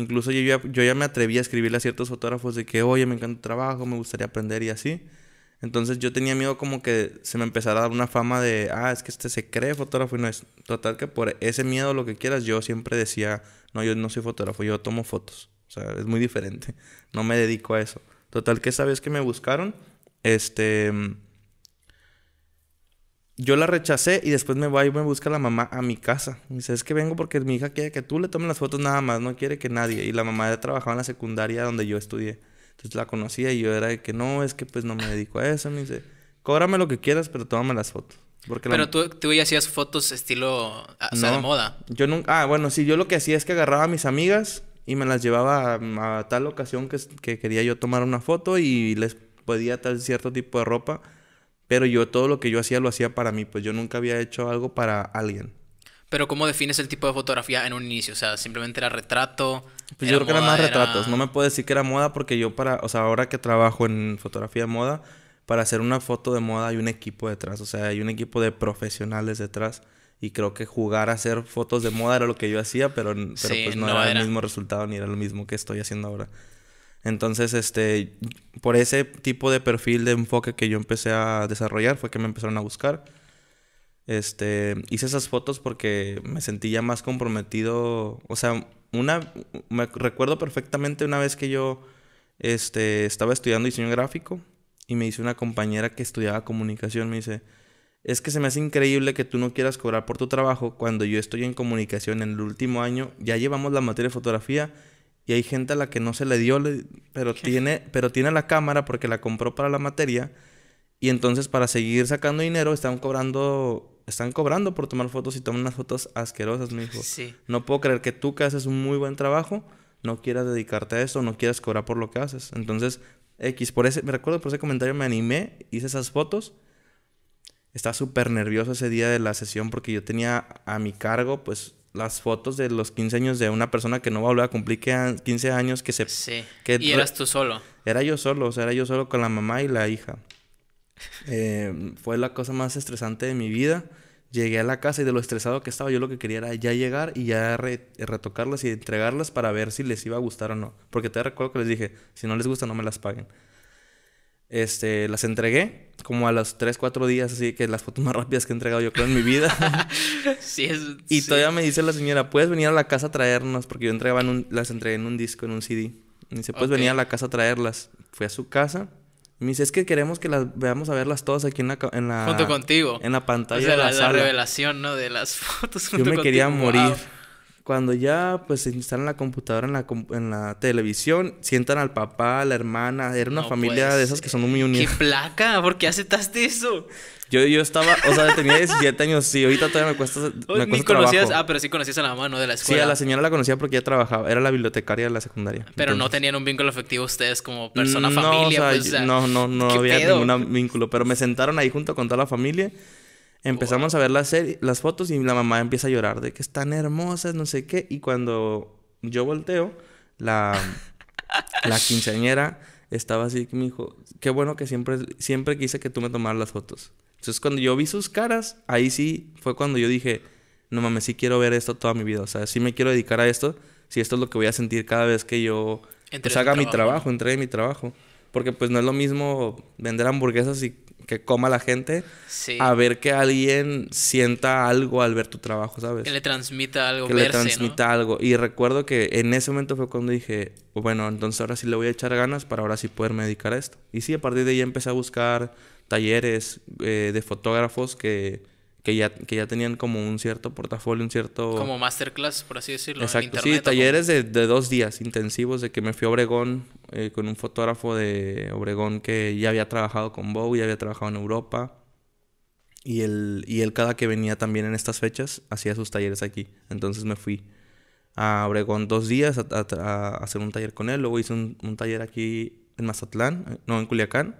Incluso yo ya, me atreví a escribirle a ciertos fotógrafos de que, oye, me encanta el trabajo, me gustaría aprender y así. Entonces yo tenía miedo como que se me empezara a dar una fama de, ah, es que este se cree fotógrafo y no es. Total que por ese miedo, lo que quieras, yo siempre decía, no, yo no soy fotógrafo, yo tomo fotos. O sea, es muy diferente. No me dedico a eso. Total que esa vez que me buscaron, este yo la rechacé y después me voy y me busca la mamá a mi casa. dice, es que vengo porque mi hija quiere que tú le tomes las fotos nada más, no quiere que nadie. Y la mamá ya trabajaba en la secundaria donde yo estudié. Entonces la conocía y yo era de que no, es que pues no me dedico a eso. Me dice, cóbrame lo que quieras, pero tómame las fotos. Porque pero tú, tú ya hacías fotos estilo, de moda. Yo nunca, ah, bueno, sí, yo lo que hacía es que agarraba a mis amigas y me las llevaba a, tal ocasión que, que quería yo tomar una foto y les podía tal cierto tipo de ropa pero yo todo lo que yo hacía lo hacía para mí, pues yo nunca había hecho algo para alguien. Pero ¿cómo defines el tipo de fotografía en un inicio? O sea, simplemente era retrato. Pues yo creo que eran más retratos. No me puedo decir que era moda porque yo para, o sea, ahora que trabajo en fotografía de moda, para hacer una foto de moda hay un equipo detrás, o sea, hay un equipo de profesionales detrás. Y creo que jugar a hacer fotos de moda era lo que yo hacía, pero, pues no, era, el mismo resultado ni era lo mismo que estoy haciendo ahora. Entonces, este, por ese tipo de perfil de enfoque que yo empecé a desarrollar fue que me empezaron a buscar. Este, hice esas fotos porque me sentía ya más comprometido, o sea, una me recuerdo perfectamente una vez que yo este, estaba estudiando diseño gráfico y me dice una compañera que estudiaba comunicación, me dice, es que se me hace increíble que tú no quieras cobrar por tu trabajo cuando yo estoy en comunicación en el último año, ya llevamos la materia de fotografía y hay gente a la que no se le dio, pero, tiene, pero tiene la cámara porque la compró para la materia. Y entonces para seguir sacando dinero están cobrando están cobrando por tomar fotos y toman unas fotos asquerosas, mi hijo. No puedo creer que tú que haces un muy buen trabajo no quieras dedicarte a eso, no quieras cobrar por lo que haces. Entonces, X, por ese, me recuerdo por ese comentario me animé, hice esas fotos. Estaba súper nervioso ese día de la sesión porque yo tenía a mi cargo, pues, las fotos de los 15 años de una persona que no va a volver a cumplir 15 años que se... Sí. Que y eras tú solo. Era yo solo, o sea, era yo solo con la mamá y la hija. Eh, fue la cosa más estresante de mi vida. Llegué a la casa y de lo estresado que estaba, yo lo que quería era ya llegar y ya retocarlas y entregarlas para ver si les iba a gustar o no. Porque te recuerdo que les dije, si no les gusta no me las paguen. Este, las entregué como a los 3, 4 días, así que las fotos más rápidas que he entregado yo creo en mi vida. y todavía me dice la señora, ¿puedes venir a la casa a traernos? Porque yo entregaba las entregué en un disco, en un CD. Me dice, ¿puedes venir a la casa a traerlas? Fui a su casa. Me dice, es que queremos que las veamos a verlas todas aquí en la... junto contigo. En la pantalla. de la, revelación, De las fotos. yo me quería morir. Cuando ya pues se instalan la computadora en la, en la televisión, sientan al papá, a la hermana, era una familia de esas que son muy unidas. ¡Qué placa! ¿Por qué aceptaste eso? Yo, yo estaba, o sea, tenía 17 años, sí, ahorita todavía me cuesta, me Ni conocías, ah, pero sí conocías a la mamá, ¿no? De la escuela. Sí, a la señora la conocía porque ella trabajaba, era la bibliotecaria de la secundaria. Pero no tenían un vínculo afectivo ustedes como persona, mm, familia, pues, No, no, no había ningún vínculo, pero me sentaron ahí junto con toda la familia Empezamos a ver la las fotos y la mamá empieza a llorar de que están hermosas, no sé qué. Y cuando yo volteo, la, la quinceañera estaba así que me dijo, qué bueno que siempre, siempre quise que tú me tomaras las fotos. Entonces cuando yo vi sus caras, ahí sí fue cuando yo dije, no mames, sí quiero ver esto toda mi vida. O sea, sí me quiero dedicar a esto, si sí, esto es lo que voy a sentir cada vez que yo pues, haga mi trabajo, entregue mi trabajo. Porque pues no es lo mismo vender hamburguesas y que coma la gente a ver que alguien sienta algo al ver tu trabajo, ¿sabes? Que le transmita algo. Que le transmita algo. Y recuerdo que en ese momento fue cuando dije, bueno, entonces ahora sí le voy a echar ganas para ahora sí poderme dedicar a esto. Y sí, a partir de ahí empecé a buscar talleres eh, de fotógrafos que que ya, que ya tenían como un cierto portafolio, un cierto... Como masterclass, por así decirlo. sí, talleres de, dos días intensivos de que me fui a Obregón eh, con un fotógrafo de Obregón que ya había trabajado con Bow, ya había trabajado en Europa. Y él, y él cada que venía también en estas fechas hacía sus talleres aquí. Entonces me fui a Obregón dos días a, hacer un taller con él. Luego hice un, un taller aquí en Mazatlán, eh, no, en Culiacán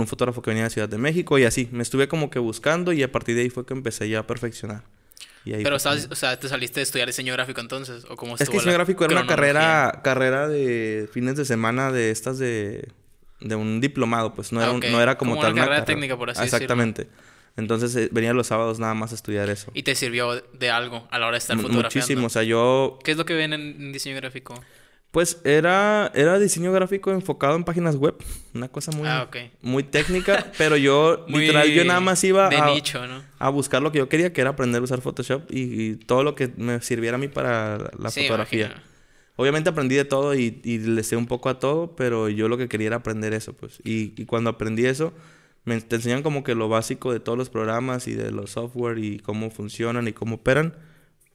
un fotógrafo que venía de Ciudad de México y así. Me estuve como que buscando y a partir de ahí fue que empecé ya a perfeccionar. Y ahí Pero, estabas, o sea, ¿te saliste de estudiar diseño gráfico entonces? ¿O cómo es que diseño gráfico era una carrera, carrera de fines de semana de estas de, de un diplomado, pues no, era, ah, no era como, tal. Una carrera, técnica, por así Exactamente. Entonces eh, venía los sábados nada más a estudiar eso. ¿Y te sirvió de algo a la hora de estar fotografiando? Muchísimo, o sea, yo... ¿Qué es lo que ven en diseño gráfico? Pues era, era diseño gráfico enfocado en páginas web. Una cosa muy, ah, muy técnica, pero yo literal, yo nada más iba a, buscar lo que yo quería, que era aprender a usar Photoshop y, todo lo que me sirviera a mí para la fotografía. Obviamente aprendí de todo y, le sé un poco a todo, pero yo lo que quería era aprender eso, pues. Y, cuando aprendí eso, me enseñan como que lo básico de todos los programas y de los software y cómo funcionan y cómo operan.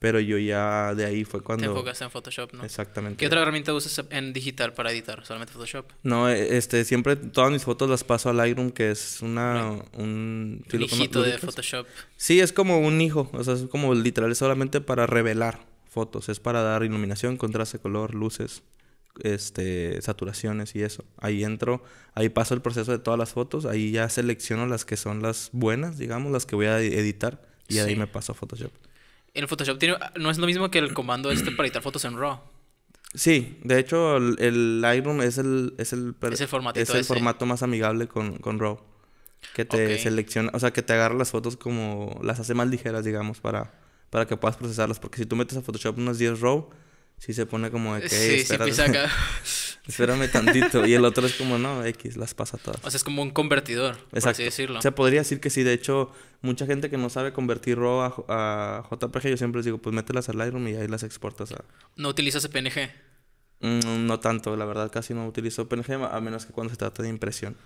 Pero yo ya de ahí fue cuando... Te enfocaste en Photoshop, ¿no? Exactamente. ¿Qué otra herramienta usas en digital para editar? ¿Solamente Photoshop? No, e, este, siempre todas mis fotos las paso a Lightroom, que es una... Un, hijito de Photoshop. Sí, es como un hijo. O sea, es como literal, es solamente para revelar fotos. Es para dar iluminación, contraste, color, luces, este, saturaciones y eso. Ahí entro, ahí paso el proceso de todas las fotos. Ahí ya selecciono las que son las buenas, digamos, las que voy a e-, editar. Y ahí me paso a Photoshop el Photoshop tiene, no es lo mismo que el comando este para editar fotos en RAW. Sí, de hecho el, Lightroom es el, es el, es el formato más amigable con, RAW. Que te selecciona, o sea, que te agarra las fotos como las hace más ligeras, digamos, para, para que puedas procesarlas. Porque si tú metes a Photoshop unos 10 RAW, sí se pone como de que... Sí, espérame tantito. Y el otro es como, no, X, las pasa todas. O sea, es como un convertidor, Exacto. así decirlo. O sea, podría decir que sí. De hecho, mucha gente que no sabe convertir RAW a, JPG, yo siempre les digo, pues mételas al Lightroom y ahí las exportas a... ¿No utilizas PNG? Mm, no tanto, la verdad, casi no utilizo PNG, a menos que cuando se trata de impresión.